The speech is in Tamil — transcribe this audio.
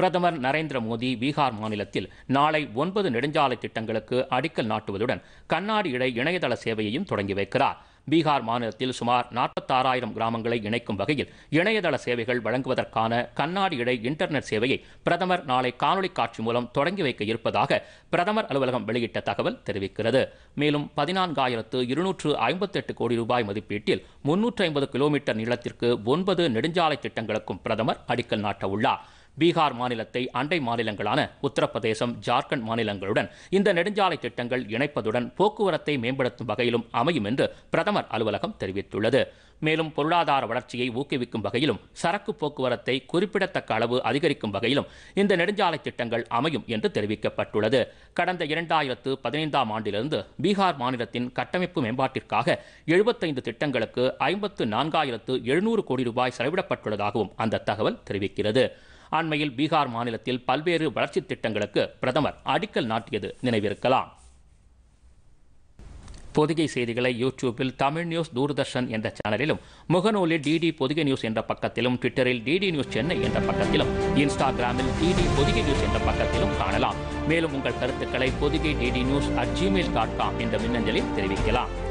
பிரதமர் நரேந்திர மோடி பீகார் மாநிலத்தில் நாளை ஒன்பது நெடுஞ்சாலை திட்டங்களுக்கு அடிக்கல் நாட்டுவதுடன் கண்ணாடி இடை இணையதள சேவையையும் தொடங்கி வைக்கிறார் பீகார் மாநிலத்தில் சுமார் நாற்பத்தாறாயிரம் கிராமங்களை இணைக்கும் வகையில் இணையதள சேவைகள் வழங்குவதற்கான கண்ணாடி இடை இன்டர்நெட் சேவையை பிரதமர் நாளை காணொலி காட்சி மூலம் தொடங்கி வைக்க இருப்பதாக பிரதமர் அலுவலகம் வெளியிட்ட தகவல் தெரிவிக்கிறது மேலும் பதினான்காயிரத்து இருநூற்று ஐம்பத்தெட்டு கோடி ரூபாய் மதிப்பீட்டில் முன்னூற்றி ஐம்பது கிலோமீட்டர் நீளத்திற்கு ஒன்பது நெடுஞ்சாலை திட்டங்களுக்கும் பிரதமர் அடிக்கல் நாட்டவுள்ளார் பீகார் மாநிலத்தை அண்டை மாநிலங்களான உத்தரப்பிரதேசம் ஜார்க்கண்ட் மாநிலங்களுடன் இந்த நெடுஞ்சாலை திட்டங்கள் இணைப்பதுடன் போக்குவரத்தை மேம்படுத்தும் வகையிலும் அமையும் என்று பிரதமர் அலுவலகம் தெரிவித்துள்ளது மேலும் பொருளாதார வளர்ச்சியை ஊக்குவிக்கும் வகையிலும் சரக்கு போக்குவரத்தை குறிப்பிடத்தக்க அளவு அதிகரிக்கும் வகையிலும் இந்த நெடுஞ்சாலை திட்டங்கள் அமையும் என்று தெரிவிக்கப்பட்டுள்ளது கடந்த இரண்டாயிரத்து பதினைந்தாம் ஆண்டிலிருந்து பீகார் மாநிலத்தின் கட்டமைப்பு மேம்பாட்டிற்காக எழுபத்தைந்து திட்டங்களுக்கு ஐம்பத்து நான்காயிரத்து எழுநூறு கோடி ரூபாய் செலவிடப்பட்டுள்ளதாகவும் அந்த தகவல் தெரிவிக்கிறது அண்மையில் பீகார் மாநிலத்தில் பல்வேறு வளர்ச்சித் திட்டங்களுக்கு பிரதமர் அடிக்கல் நாட்டியது நினைவிருக்கலாம் பொதிகை செய்திகளை யூடியூப்பில் தமிழ் நியூஸ் தூர்தர்ஷன் என்ற சேனலிலும் முகநூலில் டிடி பொதிகை நியூஸ் என்ற பக்கத்திலும் ட்விட்டரில் டிடி நியூஸ் சென்னை என்ற பக்கத்திலும் இன்ஸ்டாகிராமில் டிடி பொதிகை நியூஸ் என்ற பக்கத்திலும் காணலாம் மேலும் உங்கள் கருத்துக்களை Podhigai DD news at Gmail dot com என்ற மின்னஞ்சலில் தெரிவிக்கலாம்